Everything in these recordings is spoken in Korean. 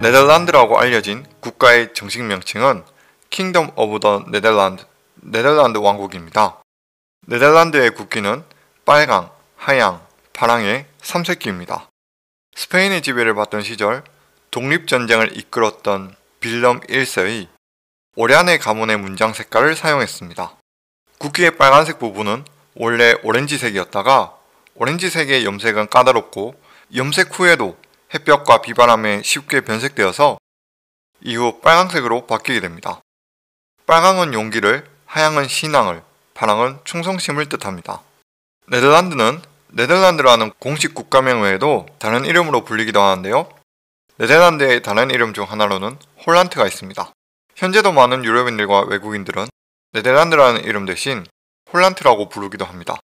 네덜란드라고 알려진 국가의 정식 명칭은 Kingdom of the Netherlands, 네덜란드 왕국입니다. 네덜란드의 국기는 빨강, 하양, 파랑의 3색기입니다. 스페인의 지배를 받던 시절 독립전쟁을 이끌었던 빌럼 1세의 오리안의 가문의 문장 색깔을 사용했습니다. 국기의 빨간색 부분은 원래 오렌지색이었다가 오렌지색의 염색은 까다롭고 염색 후에도 햇볕과 비바람에 쉽게 변색되어서 이후 빨강색으로 바뀌게 됩니다. 빨강은 용기를, 하양은 신앙을, 파랑은 충성심을 뜻합니다. 네덜란드는 네덜란드라는 공식 국가명 외에도 다른 이름으로 불리기도 하는데요. 네덜란드의 다른 이름 중 하나로는 홀란트가 있습니다. 현재도 많은 유럽인들과 외국인들은 네덜란드라는 이름 대신 홀란트라고 부르기도 합니다.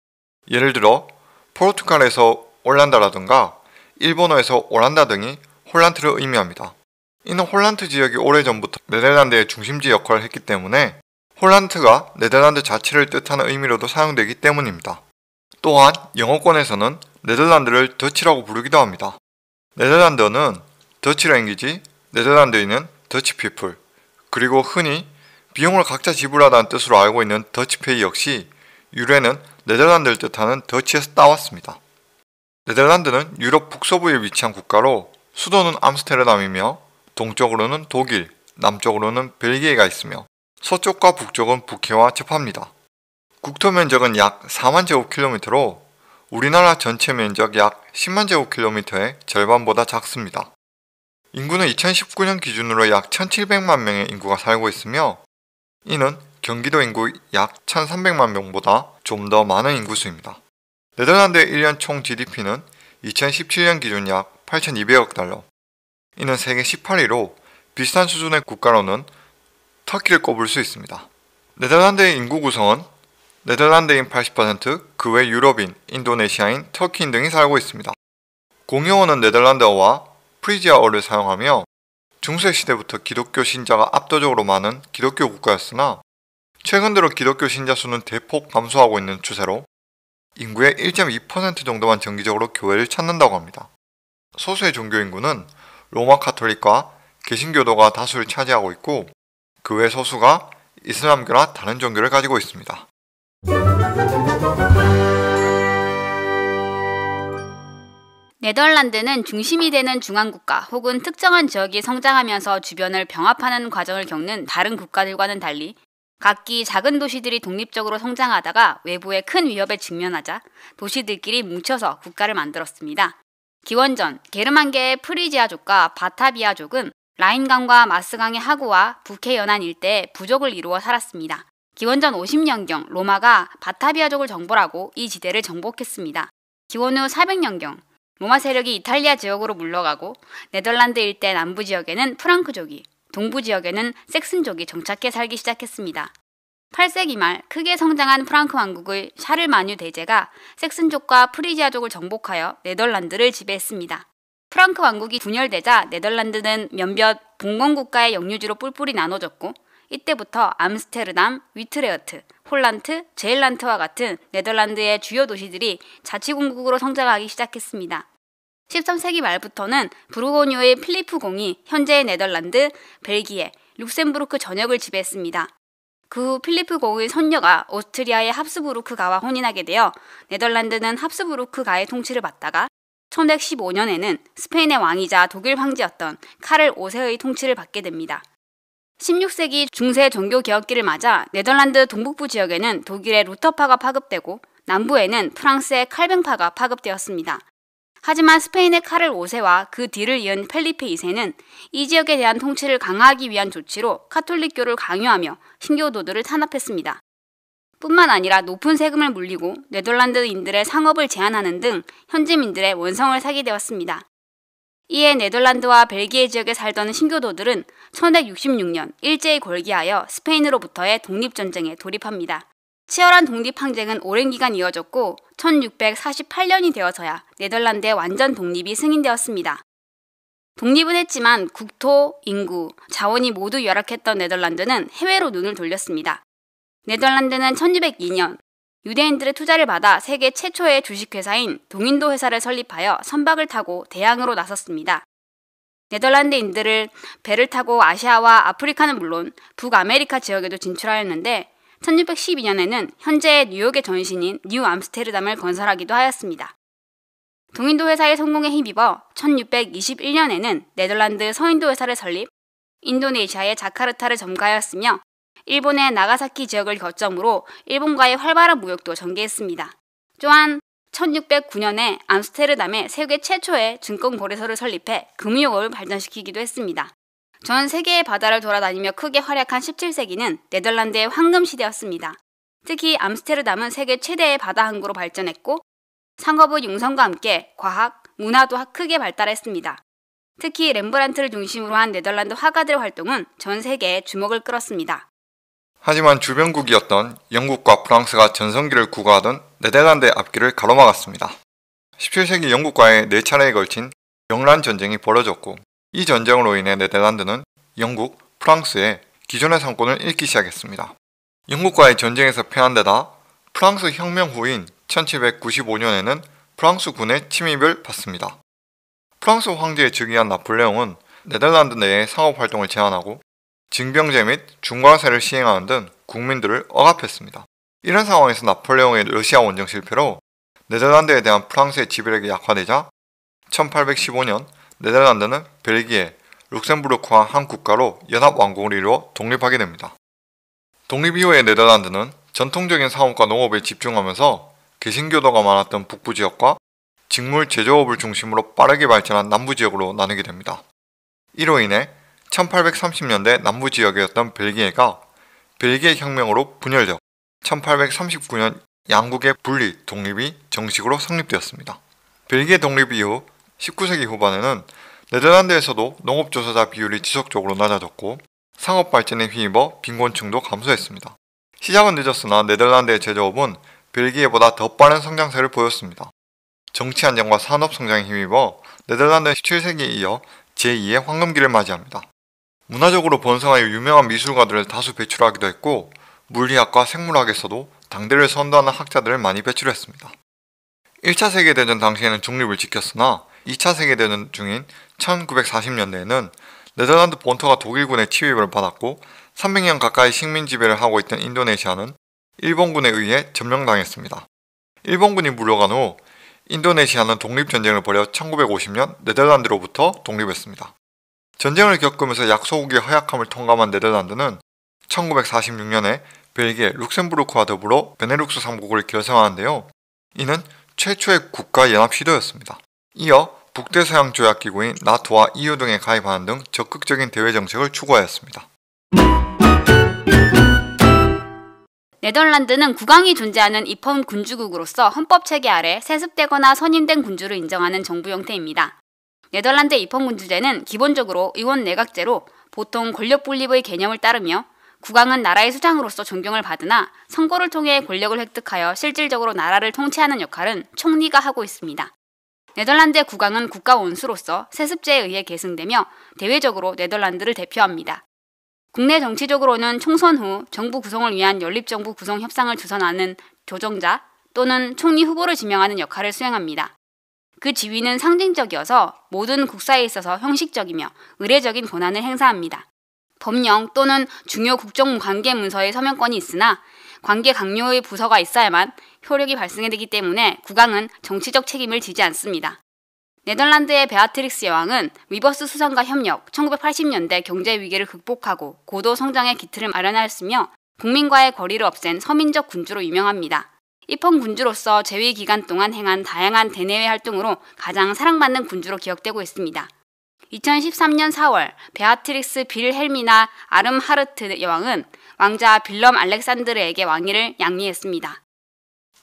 예를 들어 포르투갈에서 올란다라든가 일본어에서 오란다 등이 홀란트를 의미합니다. 이는 홀란트 지역이 오래전부터 네덜란드의 중심지 역할을 했기 때문에 홀란트가 네덜란드 자체를 뜻하는 의미로도 사용되기 때문입니다. 또한 영어권에서는 네덜란드를 더치라고 부르기도 합니다. 네덜란드는 더치랭귀지, 네덜란드인은 더치피플, 그리고 흔히 비용을 각자 지불하다는 뜻으로 알고 있는 더치페이 역시 유래는 네덜란드를 뜻하는 더치에서 따왔습니다. 네덜란드는 유럽 북서부에 위치한 국가로 수도는 암스테르담이며 동쪽으로는 독일, 남쪽으로는 벨기에가 있으며 서쪽과 북쪽은 북해와 접합니다. 국토 면적은 약 4만 제곱킬로미터로 우리나라 전체 면적 약 10만 제곱킬로미터의 절반보다 작습니다. 인구는 2019년 기준으로 약 1,700만 명의 인구가 살고 있으며 이는 경기도 인구 약 1,300만 명보다 좀 더 많은 인구수입니다. 네덜란드의 1년 총 GDP는 2017년 기준 약 8,200억 달러. 이는 세계 18위로 비슷한 수준의 국가로는 터키를 꼽을 수 있습니다. 네덜란드의 인구 구성은 네덜란드인 80%, 그 외 유럽인, 인도네시아인, 터키인 등이 살고 있습니다. 공용어는 네덜란드어와 프리지아어를 사용하며 중세 시대부터 기독교 신자가 압도적으로 많은 기독교 국가였으나 최근 들어 기독교 신자 수는 대폭 감소하고 있는 추세로 인구의 1.2% 정도만 정기적으로 교회를 찾는다고 합니다. 소수의 종교 인구는 로마 카톨릭과 개신교도가 다수를 차지하고 있고 그 외 소수가 이슬람교나 다른 종교를 가지고 있습니다. 네덜란드는 중심이 되는 중앙국가 혹은 특정한 지역이 성장하면서 주변을 병합하는 과정을 겪는 다른 국가들과는 달리 각기 작은 도시들이 독립적으로 성장하다가 외부의 큰 위협에 직면하자 도시들끼리 뭉쳐서 국가를 만들었습니다. 기원전 게르만계의 프리지아족과 바타비아족은 라인강과 마스강의 하구와 북해 연안 일대에 부족을 이루어 살았습니다. 기원전 50년경 로마가 바타비아족을 정벌하고 이 지대를 정복했습니다. 기원 후 400년경 로마 세력이 이탈리아 지역으로 물러가고 네덜란드 일대 남부 지역에는 프랑크족이 동부 지역에는 색슨족이 정착해 살기 시작했습니다. 8세기 말 크게 성장한 프랑크 왕국의 샤를마뉴 대제가 색슨족과 프리지아족을 정복하여 네덜란드를 지배했습니다. 프랑크 왕국이 분열되자 네덜란드는 몇몇 봉건국가의 영유지로 뿔뿔이 나눠졌고 이때부터 암스테르담, 위트레어트, 홀란트 제일란트와 같은 네덜란드의 주요 도시들이 자치공국으로 성장하기 시작했습니다. 13세기 말부터는 브루고뉴의 필리프 공이 현재의 네덜란드, 벨기에, 룩셈부르크 전역을 지배했습니다. 그 후 필리프 공의 선녀가 오스트리아의 합스부르크가와 혼인하게 되어 네덜란드는 합스부르크가의 통치를 받다가 1115년에는 스페인의 왕이자 독일 황제였던 카를 5세의 통치를 받게 됩니다. 16세기 중세 종교 개혁기를 맞아 네덜란드 동북부 지역에는 독일의 루터파가 파급되고 남부에는 프랑스의 칼뱅파가 파급되었습니다. 하지만 스페인의 카를 5세와 그 뒤를 이은 펠리페 2세는 이 지역에 대한 통치를 강화하기 위한 조치로 카톨릭교를 강요하며 신교도들을 탄압했습니다. 뿐만 아니라 높은 세금을 물리고 네덜란드인들의 상업을 제한하는 등 현지민들의 원성을 사게 되었습니다. 이에 네덜란드와 벨기에 지역에 살던 신교도들은 1166년 일제히 궐기하여 스페인으로부터의 독립전쟁에 돌입합니다. 치열한 독립 항쟁은 오랜 기간 이어졌고 1648년이 되어서야 네덜란드의 완전 독립이 승인되었습니다. 독립은 했지만 국토, 인구, 자원이 모두 열악했던 네덜란드는 해외로 눈을 돌렸습니다. 네덜란드는 1602년 유대인들의 투자를 받아 세계 최초의 주식회사인 동인도 회사를 설립하여 선박을 타고 대양으로 나섰습니다. 네덜란드인들을 배를 타고 아시아와 아프리카는 물론 북아메리카 지역에도 진출하였는데 1612년에는 현재의 뉴욕의 전신인 뉴 암스테르담을 건설하기도 하였습니다. 동인도 회사의 성공에 힘입어 1621년에는 네덜란드 서인도 회사를 설립, 인도네시아의 자카르타를 점거하였으며 일본의 나가사키 지역을 거점으로 일본과의 활발한 무역도 전개했습니다. 또한 1609년에 암스테르담에 세계 최초의 증권 거래소를 설립해 금융업을 발전시키기도 했습니다. 전 세계의 바다를 돌아다니며 크게 활약한 17세기는 네덜란드의 황금 시대였습니다. 특히 암스테르담은 세계 최대의 바다 항구로 발전했고 상업의 융성과 함께 과학, 문화도 크게 발달했습니다. 특히 렘브란트를 중심으로 한 네덜란드 화가들의 활동은 전 세계에 주목을 끌었습니다. 하지만 주변국이었던 영국과 프랑스가 전성기를 구가하던 네덜란드의 앞길을 가로막았습니다. 17세기 영국과의 4차례에 걸친 영란 전쟁이 벌어졌고 이 전쟁으로 인해 네덜란드는 영국, 프랑스의 기존의 상권을 잃기 시작했습니다. 영국과의 전쟁에서 패한 데다 프랑스 혁명 후인 1795년에는 프랑스 군의 침입을 받습니다. 프랑스 황제에 즉위한 나폴레옹은 네덜란드 내에 상업활동을 제한하고 징병제 및 중과세를 시행하는 등 국민들을 억압했습니다. 이런 상황에서 나폴레옹의 러시아 원정 실패로 네덜란드에 대한 프랑스의 지배력이 약화되자 1815년 네덜란드는 벨기에, 룩셈부르크와 한 국가로 연합왕국을 이루어 독립하게 됩니다. 독립 이후의 네덜란드는 전통적인 사업과 농업에 집중하면서 개신교도가 많았던 북부 지역과 직물 제조업을 중심으로 빠르게 발전한 남부 지역으로 나뉘게 됩니다. 이로 인해 1830년대 남부 지역이었던 벨기에가 벨기에 혁명으로 분열되어 1839년 양국의 분리 독립이 정식으로 성립되었습니다. 벨기에 독립 이후 19세기 후반에는 네덜란드에서도 농업조사자 비율이 지속적으로 낮아졌고 상업 발전에 휘입어 빈곤층도 감소했습니다. 시작은 늦었으나 네덜란드의 제조업은 벨기에보다 더 빠른 성장세를 보였습니다. 정치 안정과 산업 성장에 힘입어 네덜란드 17세기에 이어 제2의 황금기를 맞이합니다. 문화적으로 번성하여 유명한 미술가들을 다수 배출하기도 했고 물리학과 생물학에서도 당대를 선도하는 학자들을 많이 배출했습니다. 1차 세계대전 당시에는 중립을 지켰으나 2차 세계대전 중인 1940년대에는 네덜란드 본토가 독일군의 침입을 받았고 300년 가까이 식민 지배를 하고 있던 인도네시아는 일본군에 의해 점령당했습니다. 일본군이 물러간 후 인도네시아는 독립전쟁을 벌여 1950년 네덜란드로부터 독립했습니다. 전쟁을 겪으면서 약소국의 허약함을 통감한 네덜란드는 1946년에 벨기에 룩셈부르크와 더불어 베네룩스 3국을 결성하는데요. 이는 최초의 국가 연합 시도였습니다. 이어 북대서양 조약 기구인 나토와 EU 등에 가입하는 등 적극적인 대외 정책을 추구하였습니다. 네덜란드는 국왕이 존재하는 입헌 군주국으로서 헌법 체계 아래 세습되거나 선임된 군주를 인정하는 정부 형태입니다. 네덜란드 입헌 군주제는 기본적으로 의원 내각제로 보통 권력 분립의 개념을 따르며 국왕은 나라의 수장으로서 존경을 받으나 선거를 통해 권력을 획득하여 실질적으로 나라를 통치하는 역할은 총리가 하고 있습니다. 네덜란드의 국왕은 국가 원수로서 세습제에 의해 계승되며 대외적으로 네덜란드를 대표합니다. 국내 정치적으로는 총선 후 정부 구성을 위한 연립정부 구성 협상을 주선하는 조정자 또는 총리 후보를 지명하는 역할을 수행합니다. 그 지위는 상징적이어서 모든 국사에 있어서 형식적이며 의례적인 권한을 행사합니다. 법령 또는 중요 국정 관계 문서의 서명권이 있으나 관계 강요의 부서가 있어야만 효력이 발생되기 때문에 국왕은 정치적 책임을 지지 않습니다. 네덜란드의 베아트릭스 여왕은 위버스 수상과 협력 1980년대 경제 위기를 극복하고 고도 성장의 기틀을 마련하였으며 국민과의 거리를 없앤 서민적 군주로 유명합니다. 입헌 군주로서 재위 기간 동안 행한 다양한 대내외 활동으로 가장 사랑받는 군주로 기억되고 있습니다. 2013년 4월 베아트릭스 빌 헬미나 아름하르트 여왕은 왕자 빌럼 알렉산드르에게 왕위를 양리했습니다.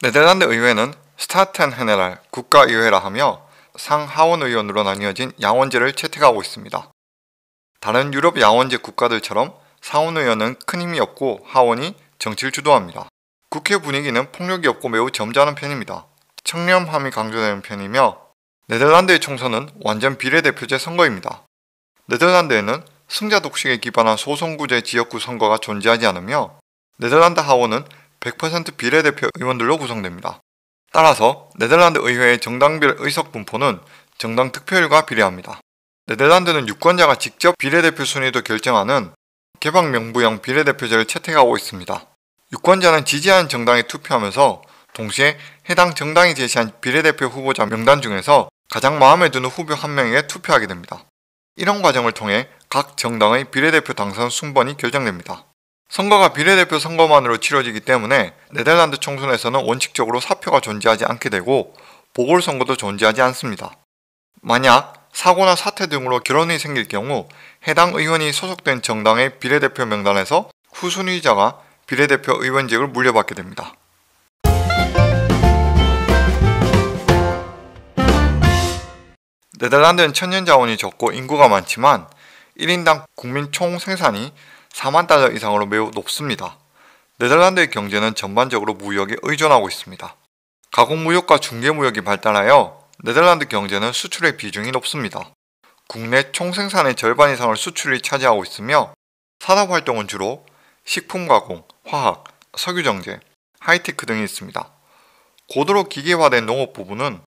네덜란드 의회는 스타텐헤네랄 국가의회라 하며 상하원 의원으로 나뉘어진 양원제를 채택하고 있습니다. 다른 유럽 양원제 국가들처럼 상원 의원은 큰 힘이 없고 하원이 정치를 주도합니다. 국회 분위기는 폭력이 없고 매우 점잖은 편입니다. 청렴함이 강조되는 편이며 네덜란드의 총선은 완전 비례대표제 선거입니다. 네덜란드에는 승자 독식에 기반한 소선구제 지역구 선거가 존재하지 않으며 네덜란드 하원은 100% 비례대표 의원들로 구성됩니다. 따라서 네덜란드 의회의 정당별 의석 분포는 정당 특표율과 비례합니다. 네덜란드는 유권자가 직접 비례대표 순위도 결정하는 개방명부형 비례대표제를 채택하고 있습니다. 유권자는 지지한 정당에 투표하면서 동시에 해당 정당이 제시한 비례대표 후보자 명단 중에서 가장 마음에 드는 후보 한 명에게 투표하게 됩니다. 이런 과정을 통해 각 정당의 비례대표 당선 순번이 결정됩니다. 선거가 비례대표 선거만으로 치러지기 때문에 네덜란드 총선에서는 원칙적으로 사표가 존재하지 않게 되고 보궐선거도 존재하지 않습니다. 만약 사고나 사태 등으로 결혼이 생길 경우 해당 의원이 소속된 정당의 비례대표 명단에서 후순위자가 비례대표 의원직을 물려받게 됩니다. 네덜란드는 천연자원이 적고 인구가 많지만 1인당 국민 총 생산이 4만 달러 이상으로 매우 높습니다. 네덜란드의 경제는 전반적으로 무역에 의존하고 있습니다. 가공무역과 중개무역이 발달하여 네덜란드 경제는 수출의 비중이 높습니다. 국내 총 생산의 절반 이상을 수출이 차지하고 있으며 산업 활동은 주로 식품 가공, 화학, 석유 정제, 하이테크 등이 있습니다. 고도로 기계화된 농업 부분은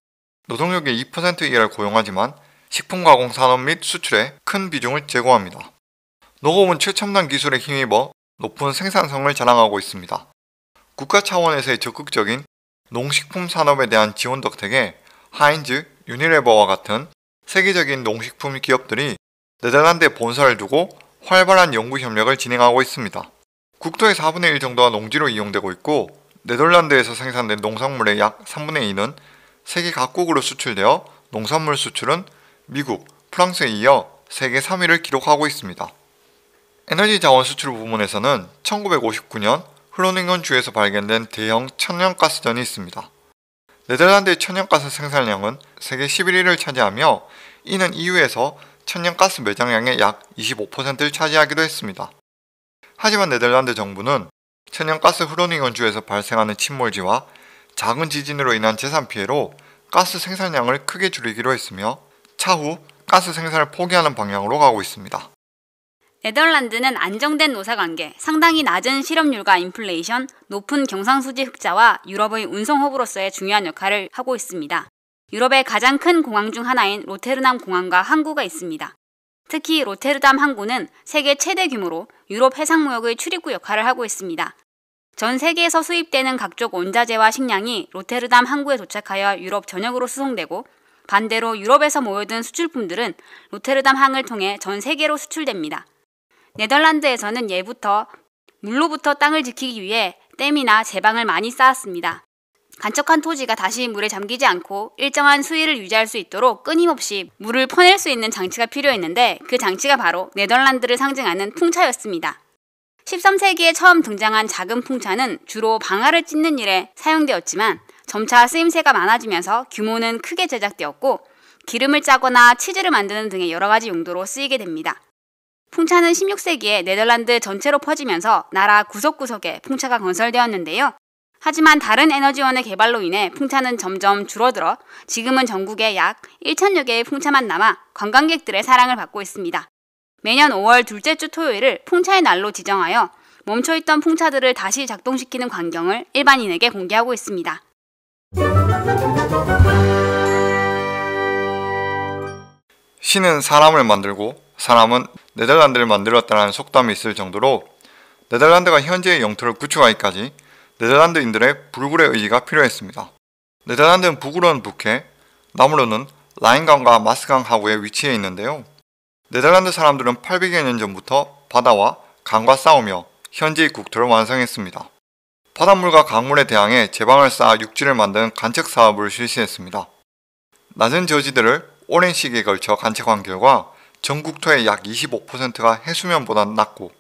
노동력의 2% 이하를 고용하지만 식품 가공 산업 및 수출에 큰 비중을 제공합니다 녹업은 최첨단 기술에 힘입어 높은 생산성을 자랑하고 있습니다. 국가 차원에서의 적극적인 농식품 산업에 대한 지원 덕택에 하인즈, 유니레버와 같은 세계적인 농식품 기업들이 네덜란드에 본사를 두고 활발한 연구 협력을 진행하고 있습니다. 국토의 4분의 1 정도가 농지로 이용되고 있고 네덜란드에서 생산된 농산물의 약 3분의 2는 세계 각국으로 수출되어 농산물 수출은 미국, 프랑스에 이어 세계 3위를 기록하고 있습니다. 에너지 자원 수출 부문에서는 1959년 흐로닝건 주에서 발견된 대형 천연가스전이 있습니다. 네덜란드의 천연가스 생산량은 세계 11위를 차지하며 이는 EU에서 천연가스 매장량의 약 25%를 차지하기도 했습니다. 하지만 네덜란드 정부는 천연가스 흐로닝건 주에서 발생하는 침몰지와 작은 지진으로 인한 재산 피해로 가스 생산량을 크게 줄이기로 했으며 차후 가스 생산을 포기하는 방향으로 가고 있습니다. 네덜란드는 안정된 노사관계, 상당히 낮은 실업률과 인플레이션, 높은 경상수지 흑자와 유럽의 운송허브로서의 중요한 역할을 하고 있습니다. 유럽의 가장 큰 공항 중 하나인 로테르담 공항과 항구가 있습니다. 특히 로테르담 항구는 세계 최대 규모로 유럽 해상무역의 출입구 역할을 하고 있습니다. 전 세계에서 수입되는 각종 원자재와 식량이 로테르담 항구에 도착하여 유럽 전역으로 수송되고 반대로 유럽에서 모여든 수출품들은 로테르담 항을 통해 전 세계로 수출됩니다. 네덜란드에서는 예부터 물로부터 땅을 지키기 위해 댐이나 제방을 많이 쌓았습니다. 간척한 토지가 다시 물에 잠기지 않고 일정한 수위를 유지할 수 있도록 끊임없이 물을 퍼낼 수 있는 장치가 필요했는데 그 장치가 바로 네덜란드를 상징하는 풍차였습니다. 13세기에 처음 등장한 작은 풍차는 주로 방아를 찢는 일에 사용되었지만 점차 쓰임새가 많아지면서 규모는 크게 제작되었고 기름을 짜거나 치즈를 만드는 등의 여러 가지 용도로 쓰이게 됩니다. 풍차는 16세기에 네덜란드 전체로 퍼지면서 나라 구석구석에 풍차가 건설되었는데요. 하지만 다른 에너지원의 개발로 인해 풍차는 점점 줄어들어 지금은 전국에 약 1천여 개의 풍차만 남아 관광객들의 사랑을 받고 있습니다. 매년 5월 둘째 주 토요일을 풍차의 날로 지정하여 멈춰있던 풍차들을 다시 작동시키는 광경을 일반인에게 공개하고 있습니다. 신은 사람을 만들고 사람은 네덜란드를 만들었다는 속담이 있을 정도로 네덜란드가 현재의 영토를 구축하기까지 네덜란드인들의 불굴의 의지가 필요했습니다. 네덜란드는 북으로는 북해, 남으로는 라인강과 마스강 하구에 위치해 있는데요. 네덜란드 사람들은 800여 년 전부터 바다와 강과 싸우며 현재의 국토를 완성했습니다. 바닷물과 강물에 대항해 제방을 쌓아 육지를 만드는 간척 사업을 실시했습니다. 낮은 저지들을 오랜 시기에 걸쳐 간척한 결과 전국토의 약 25%가 해수면보다 낮고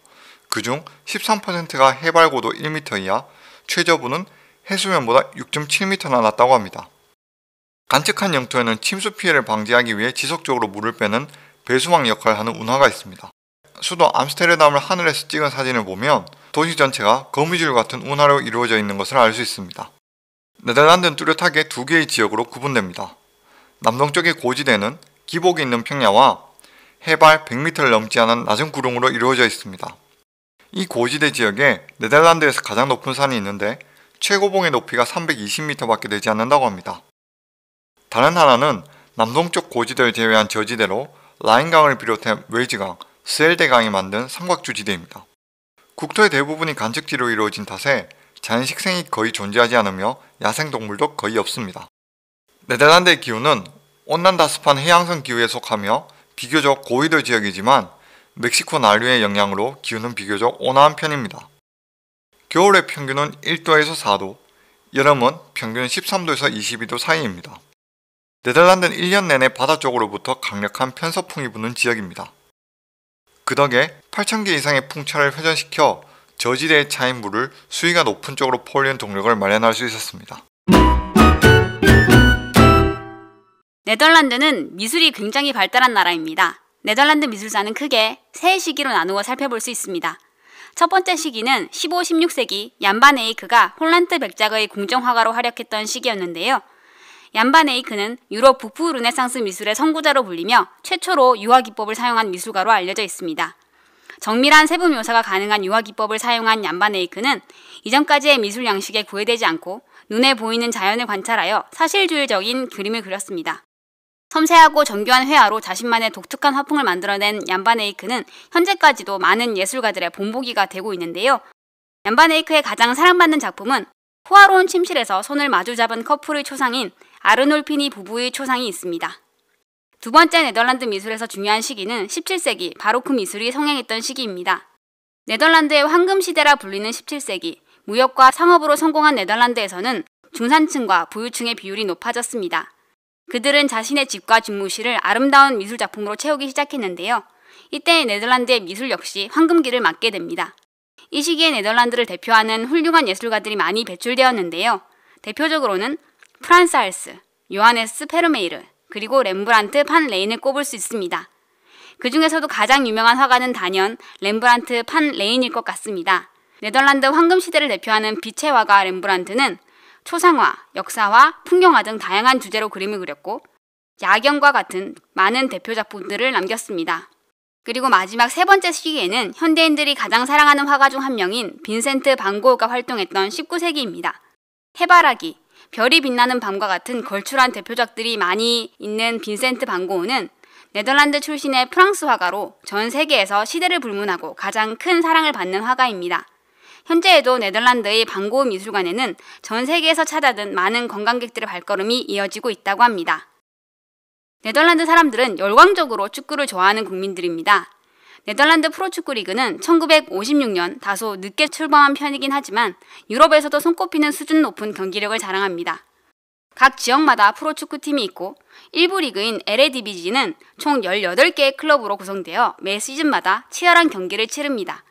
그중 13%가 해발고도 1m 이하, 최저부는 해수면보다 6.7m나 낮다고 합니다. 간척한 영토에는 침수 피해를 방지하기 위해 지속적으로 물을 빼는 배수망 역할을 하는 운하가 있습니다. 수도 암스테르담을 하늘에서 찍은 사진을 보면 도시 전체가 거미줄 같은 운하로 이루어져 있는 것을 알 수 있습니다. 네덜란드는 뚜렷하게 두 개의 지역으로 구분됩니다. 남동쪽의 고지대는 기복이 있는 평야와 해발 100m를 넘지 않은 낮은 구름으로 이루어져 있습니다. 이 고지대 지역에 네덜란드에서 가장 높은 산이 있는데 최고봉의 높이가 320m밖에 되지 않는다고 합니다. 다른 하나는 남동쪽 고지대를 제외한 저지대로 라인강을 비롯해 웨지강 스웰대강이 만든 삼각주지대입니다. 국토의 대부분이 간척지로 이루어진 탓에 자연식생이 거의 존재하지 않으며 야생동물도 거의 없습니다. 네덜란드의 기후는 온난다습한 해양성 기후에 속하며 비교적 고위도 지역이지만 멕시코 난류의 영향으로 기후는 비교적 온화한 편입니다. 겨울의 평균은 1도에서 4도, 여름은 평균 13도에서 22도 사이입니다. 네덜란드는 1년 내내 바다 쪽으로부터 강력한 편서풍이 부는 지역입니다. 그 덕에 8,000개 이상의 풍차를 회전시켜 저지대에 차인 물을 수위가 높은 쪽으로 퍼올리는 동력을 마련할 수 있었습니다. 네덜란드는 미술이 굉장히 발달한 나라입니다. 네덜란드 미술사는 크게 세 시기로 나누어 살펴볼 수 있습니다. 첫 번째 시기는 15, 16세기 얀 반 에이크가 홀란드 백작의 궁정화가로 활약했던 시기였는데요. 얀바네이크는 유럽 북부 르네상스 미술의 선구자로 불리며 최초로 유화 기법을 사용한 미술가로 알려져 있습니다. 정밀한 세부 묘사가 가능한 유화 기법을 사용한 얀바네이크는 이전까지의 미술 양식에 구애되지 않고 눈에 보이는 자연을 관찰하여 사실주의적인 그림을 그렸습니다. 섬세하고 정교한 회화로 자신만의 독특한 화풍을 만들어낸 얀바네이크는 현재까지도 많은 예술가들의 본보기가 되고 있는데요. 얀바네이크의 가장 사랑받는 작품은 호화로운 침실에서 손을 마주 잡은 커플의 초상인 아르놀피니 부부의 초상이 있습니다. 두 번째 네덜란드 미술에서 중요한 시기는 17세기 바로크 미술이 성행했던 시기입니다. 네덜란드의 황금 시대라 불리는 17세기, 무역과 상업으로 성공한 네덜란드에서는 중산층과 부유층의 비율이 높아졌습니다. 그들은 자신의 집과 집무실을 아름다운 미술 작품으로 채우기 시작했는데요. 이때 네덜란드의 미술 역시 황금기를 맞게 됩니다. 이 시기에 네덜란드를 대표하는 훌륭한 예술가들이 많이 배출되었는데요. 대표적으로는 프란스 알스, 요하네스 페르메이르, 그리고 렘브란트 판 레인을 꼽을 수 있습니다. 그 중에서도 가장 유명한 화가는 단연 렘브란트 판 레인일 것 같습니다. 네덜란드 황금시대를 대표하는 빛의 화가 렘브란트는 초상화, 역사화, 풍경화 등 다양한 주제로 그림을 그렸고 야경과 같은 많은 대표 작품들을 남겼습니다. 그리고 마지막 세 번째 시기에는 현대인들이 가장 사랑하는 화가 중 한 명인 빈센트 반고흐가 활동했던 19세기입니다. 해바라기, 별이 빛나는 밤과 같은 걸출한 대표작들이 많이 있는 빈센트 반고흐는 네덜란드 출신의 프랑스 화가로 전 세계에서 시대를 불문하고 가장 큰 사랑을 받는 화가입니다. 현재에도 네덜란드의 반고흐 미술관에는 전 세계에서 찾아든 많은 관광객들의 발걸음이 이어지고 있다고 합니다. 네덜란드 사람들은 열광적으로 축구를 좋아하는 국민들입니다. 네덜란드 프로축구 리그는 1956년 다소 늦게 출범한 편이긴 하지만 유럽에서도 손꼽히는 수준 높은 경기력을 자랑합니다. 각 지역마다 프로축구팀이 있고 일부 리그인 LADBG는 총 18개의 클럽으로 구성되어 매 시즌마다 치열한 경기를 치릅니다.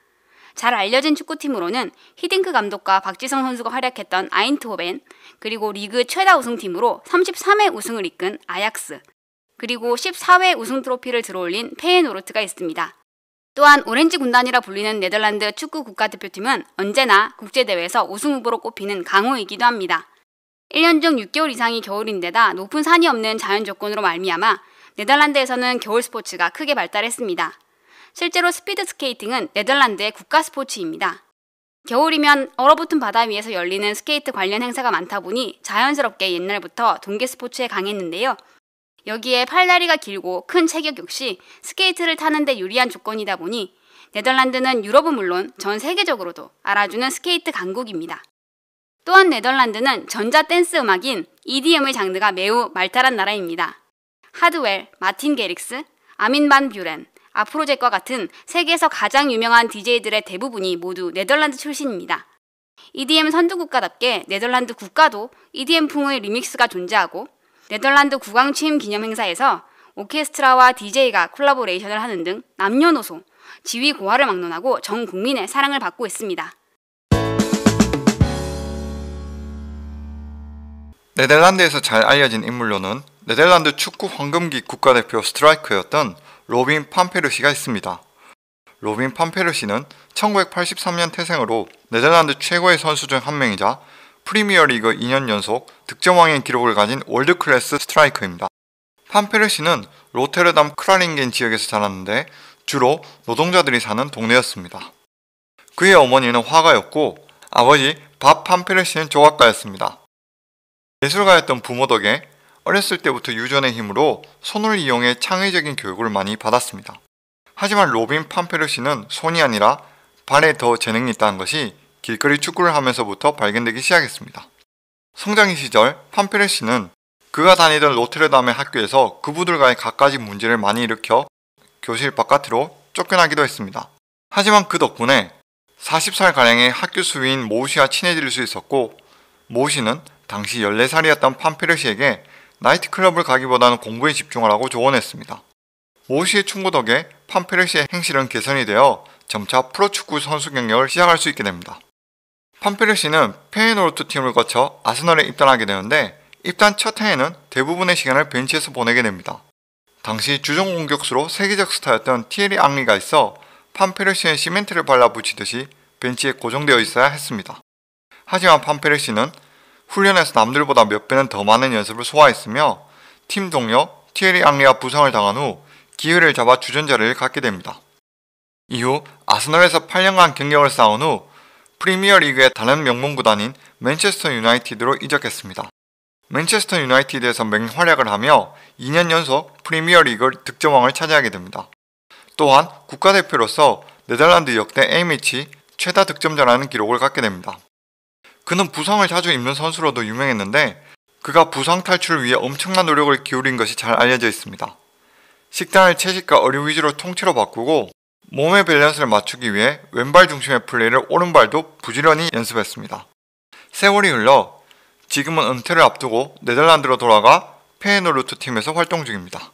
잘 알려진 축구팀으로는 히딩크 감독과 박지성 선수가 활약했던 아인트호벤, 그리고 리그 최다 우승팀으로 33회 우승을 이끈 아약스, 그리고 14회 우승 트로피를 들어올린 페에노르트가 있습니다. 또한 오렌지 군단이라 불리는 네덜란드 축구 국가대표팀은 언제나 국제대회에서 우승 후보로 꼽히는 강호이기도 합니다. 1년 중 6개월 이상이 겨울인데다 높은 산이 없는 자연 조건으로 말미암아 네덜란드에서는 겨울 스포츠가 크게 발달했습니다. 실제로 스피드 스케이팅은 네덜란드의 국가 스포츠입니다. 겨울이면 얼어붙은 바다 위에서 열리는 스케이트 관련 행사가 많다 보니 자연스럽게 옛날부터 동계 스포츠에 강했는데요. 여기에 팔다리가 길고 큰 체격 역시 스케이트를 타는데 유리한 조건이다 보니 네덜란드는 유럽은 물론 전 세계적으로도 알아주는 스케이트 강국입니다. 또한 네덜란드는 전자 댄스 음악인 EDM의 장르가 매우 말탈한 나라입니다. 하드웰, 마틴 게릭스, 아민 반 뷰렌, 아프로젝과 같은 세계에서 가장 유명한 DJ들의 대부분이 모두 네덜란드 출신입니다. EDM 선두국가답게 네덜란드 국가도 EDM풍의 리믹스가 존재하고 네덜란드 국왕 취임 기념 행사에서 오케스트라와 DJ가 콜라보레이션을 하는 등 남녀노소 지위 고하를 막론하고 전 국민의 사랑을 받고 있습니다. 네덜란드에서 잘 알려진 인물로는 네덜란드 축구 황금기 국가대표 스트라이크였던 로빈 판페르시가 있습니다. 로빈 판페르시는 1983년 태생으로 네덜란드 최고의 선수 중 한 명이자 프리미어리그 2년 연속 득점왕의 기록을 가진 월드클래스 스트라이커입니다. 판페르시는 로테르담 크라링겐 지역에서 자랐는데 주로 노동자들이 사는 동네였습니다. 그의 어머니는 화가였고 아버지 밥 판페르시는 조각가였습니다. 예술가였던 부모 덕에 어렸을 때부터 유전의 힘으로 손을 이용해 창의적인 교육을 많이 받았습니다. 하지만 로빈 판페르시는 손이 아니라 발에 더 재능이 있다는 것이 길거리 축구를 하면서부터 발견되기 시작했습니다. 성장기 시절 판페레 씨는 그가 다니던 로테르담의 학교에서 그부들과의 갖가지 문제를 많이 일으켜 교실 바깥으로 쫓겨나기도 했습니다. 하지만 그 덕분에 40살가량의 학교 수위인 모우 시와 친해질 수 있었고 모우 시는 당시 14살이었던 판페르 씨에게 나이트클럽을 가기보다는 공부에 집중하라고 조언했습니다. 모우 시의 충고 덕에 판페르 씨의 행실은 개선이 되어 점차 프로축구 선수 경력을 시작할 수 있게 됩니다. 팜페르시는 페이노르트 팀을 거쳐 아스널에 입단하게 되는데 입단 첫 해에는 대부분의 시간을 벤치에서 보내게 됩니다. 당시 주전 공격수로 세계적 스타였던 티에리 앙리가 있어 팜페르시는 시멘트를 발라 붙이듯이 벤치에 고정되어 있어야 했습니다. 하지만 팜페르시는 훈련에서 남들보다 몇 배는 더 많은 연습을 소화했으며 팀 동료 티에리 앙리와 부상을 당한 후 기회를 잡아 주전 자를 갖게 됩니다. 이후 아스널에서 8년간 경력을 쌓은 후 프리미어리그의 다른 명문 구단인 맨체스터 유나이티드로 이적했습니다. 맨체스터 유나이티드에서 맹활약을 하며 2년 연속 프리미어리그 득점왕을 차지하게 됩니다. 또한 국가대표로서 네덜란드 역대 A매치 최다 득점자라는 기록을 갖게 됩니다. 그는 부상을 자주 입는 선수로도 유명했는데 그가 부상 탈출을 위해 엄청난 노력을 기울인 것이 잘 알려져 있습니다. 식단을 채식과 어류 위주로 통째로 바꾸고 몸의 밸런스를 맞추기 위해 왼발 중심의 플레이를 오른발도 부지런히 연습했습니다. 세월이 흘러 지금은 은퇴를 앞두고 네덜란드로 돌아가 페에노르트 팀에서 활동 중입니다.